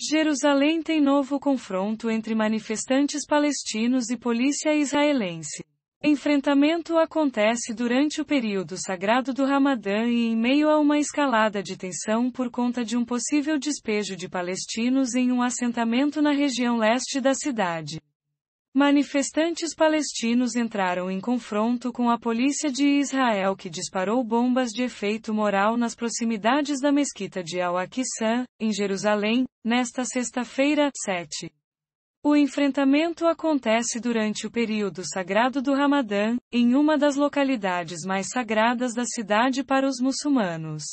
Jerusalém tem novo confronto entre manifestantes palestinos e polícia israelense. Enfrentamento acontece durante o período sagrado do Ramadã e em meio a uma escalada de tensão por conta de um possível despejo de palestinos em um assentamento na região leste da cidade. Manifestantes palestinos entraram em confronto com a polícia de Israel que disparou bombas de efeito moral nas proximidades da mesquita de Al-Aqsa, em Jerusalém, nesta sexta-feira, 7. O enfrentamento acontece durante o período sagrado do Ramadã, em uma das localidades mais sagradas da cidade para os muçulmanos.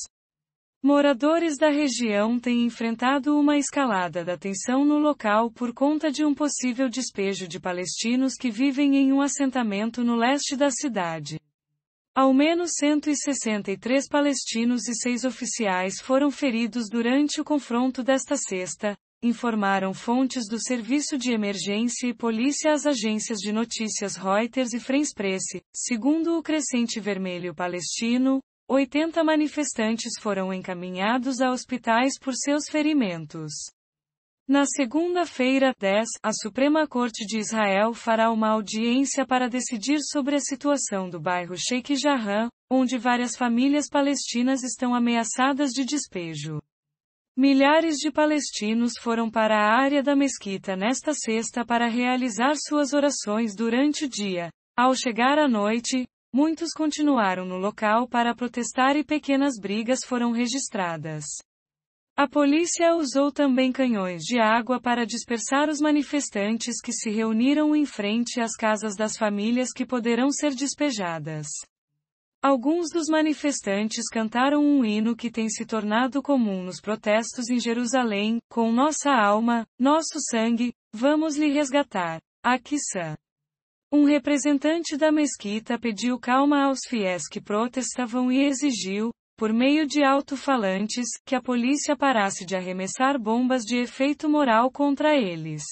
Moradores da região têm enfrentado uma escalada da tensão no local por conta de um possível despejo de palestinos que vivem em um assentamento no leste da cidade. Ao menos 163 palestinos e seis oficiais foram feridos durante o confronto desta sexta, informaram fontes do Serviço de Emergência e Polícia às agências de notícias Reuters e France Presse, segundo o Crescente Vermelho Palestino, 80 manifestantes foram encaminhados a hospitais por seus ferimentos. Na segunda-feira, 10, a Suprema Corte de Israel fará uma audiência para decidir sobre a situação do bairro Sheikh Jarrah, onde várias famílias palestinas estão ameaçadas de despejo. Milhares de palestinos foram para a área da mesquita nesta sexta para realizar suas orações durante o dia. Ao chegar à noite, Muitos continuaram no local para protestar e pequenas brigas foram registradas. A polícia usou também canhões de água para dispersar os manifestantes que se reuniram em frente às casas das famílias que poderão ser despejadas. Alguns dos manifestantes cantaram um hino que tem se tornado comum nos protestos em Jerusalém, com nossa alma, nosso sangue, vamos lhe resgatar. Aqui são. Um representante da mesquita pediu calma aos fiéis que protestavam e exigiu, por meio de alto-falantes, que a polícia parasse de arremessar bombas de efeito moral contra eles.